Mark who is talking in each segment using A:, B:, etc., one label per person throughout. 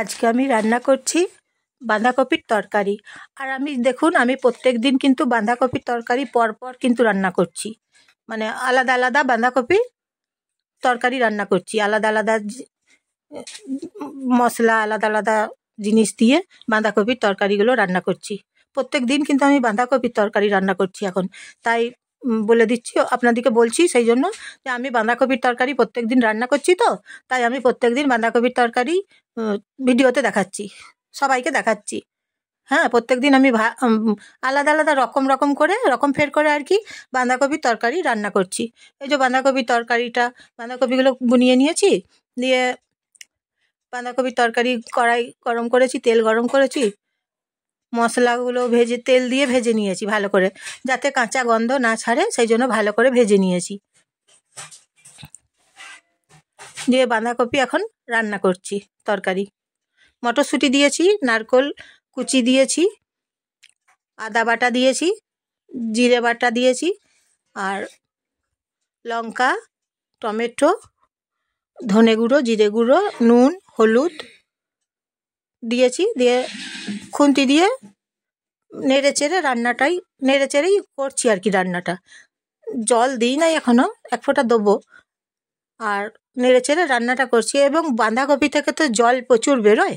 A: আজকে আমি রান্না করছি বাঁধাকপির তরকারি আর আমি দেখুন আমি প্রত্যেক দিন কিন্তু বাঁধাকপির তরকারি পরপর কিন্তু রান্না করছি মানে আলাদা আলাদা বাঁধাকপির তরকারি রান্না করছি আলাদা আলাদা মশলা আলাদা আলাদা জিনিস দিয়ে বাঁধাকপির তরকারিগুলো রান্না করছি প্রত্যেক দিন কিন্তু আমি বাঁধাকপির তরকারি রান্না করছি এখন তাই বলে দিচ্ছি আপনাদেরকে বলছি সেই জন্য যে আমি বাঁধাকপির তরকারি প্রত্যেক দিন রান্না করছি তো তাই আমি প্রত্যেক দিন বাঁধাকপির তরকারি ভিডিওতে দেখাচ্ছি সবাইকে দেখাচ্ছি হ্যাঁ প্রত্যেক দিন আমি আলাদা আলাদা রকম রকম করে রকম ফের করে আর কি বাঁধাকপির তরকারি রান্না করছি এই যে বাঁধাকপির তরকারিটা বাঁধাকপিগুলো বুনিয়ে নিয়েছি দিয়ে বাঁধাকপির তরকারি কড়াই গরম করেছি তেল গরম করেছি মশলাগুলো ভেজে তেল দিয়ে ভেজে নিয়েছি ভালো করে যাতে কাঁচা গন্ধ না ছাড়ে সেই জন্য ভালো করে ভেজে নিয়েছি দিয়ে বাঁধাকপি এখন রান্না করছি তরকারি মটরশুঁটি দিয়েছি নারকোল কুচি দিয়েছি আদা বাটা দিয়েছি জিরে বাটা দিয়েছি আর লঙ্কা টমেটো ধনে গুঁড়ো জিরে গুঁড়ো নুন হলুদ দিয়েছি দিয়ে খুন্তি দিয়ে নেড়ে চেড়ে রান্নাটাই নেড়ে চেড়েই করছি আর কি রান্নাটা জল দিই নাই এখনও এক ফোঁটা দেবো আর নেড়ে চেড়ে রান্নাটা করছি এবং বাঁধাকপি থেকে তো জল প্রচুর বেরোয়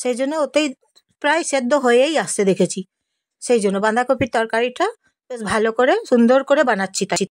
A: সেই জন্য ওতেই প্রায় সেদ্ধ হয়েই আসছে দেখেছি সেই জন্য বাঁধাকপির তরকারিটা বেশ ভালো করে সুন্দর করে বানাচ্ছি